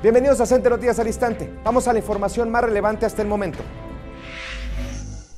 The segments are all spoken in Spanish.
Bienvenidos a Center Noticias al Instante. Vamos a la información más relevante hasta el momento.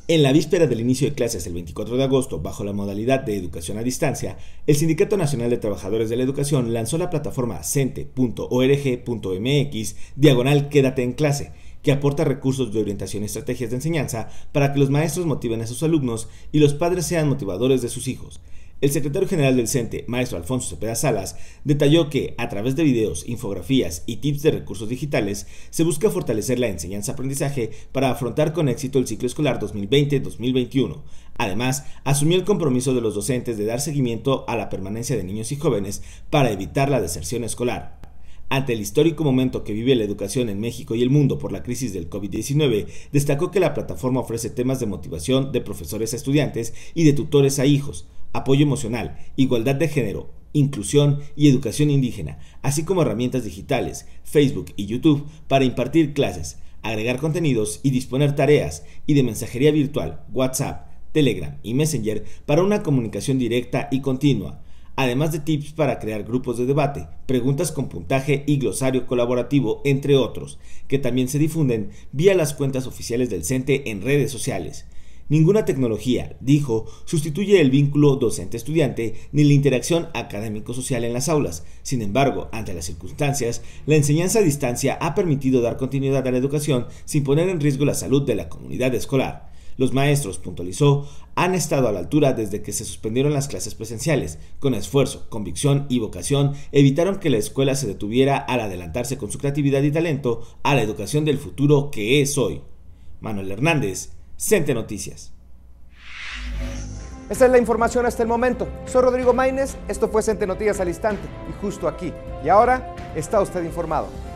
En la víspera del inicio de clases el 24 de agosto, bajo la modalidad de educación a distancia, el Sindicato Nacional de Trabajadores de la Educación lanzó la plataforma cente.org.mx diagonal Quédate en clase, que aporta recursos de orientación y estrategias de enseñanza para que los maestros motiven a sus alumnos y los padres sean motivadores de sus hijos. El secretario general del CENTE, maestro Alfonso Cepeda Salas, detalló que, a través de videos, infografías y tips de recursos digitales, se busca fortalecer la enseñanza-aprendizaje para afrontar con éxito el ciclo escolar 2020-2021. Además, asumió el compromiso de los docentes de dar seguimiento a la permanencia de niños y jóvenes para evitar la deserción escolar. Ante el histórico momento que vive la educación en México y el mundo por la crisis del COVID-19, destacó que la plataforma ofrece temas de motivación de profesores a estudiantes y de tutores a hijos, apoyo emocional, igualdad de género, inclusión y educación indígena, así como herramientas digitales, Facebook y YouTube para impartir clases, agregar contenidos y disponer tareas y de mensajería virtual, WhatsApp, Telegram y Messenger para una comunicación directa y continua, además de tips para crear grupos de debate, preguntas con puntaje y glosario colaborativo, entre otros, que también se difunden vía las cuentas oficiales del CENTE en redes sociales. Ninguna tecnología, dijo, sustituye el vínculo docente-estudiante ni la interacción académico-social en las aulas. Sin embargo, ante las circunstancias, la enseñanza a distancia ha permitido dar continuidad a la educación sin poner en riesgo la salud de la comunidad escolar. Los maestros, puntualizó, han estado a la altura desde que se suspendieron las clases presenciales. Con esfuerzo, convicción y vocación, evitaron que la escuela se detuviera al adelantarse con su creatividad y talento a la educación del futuro que es hoy. Manuel Hernández, Cente Noticias. Esta es la información hasta el momento. Soy Rodrigo Maínez, esto fue Cente Noticias al instante y justo aquí. Y ahora está usted informado.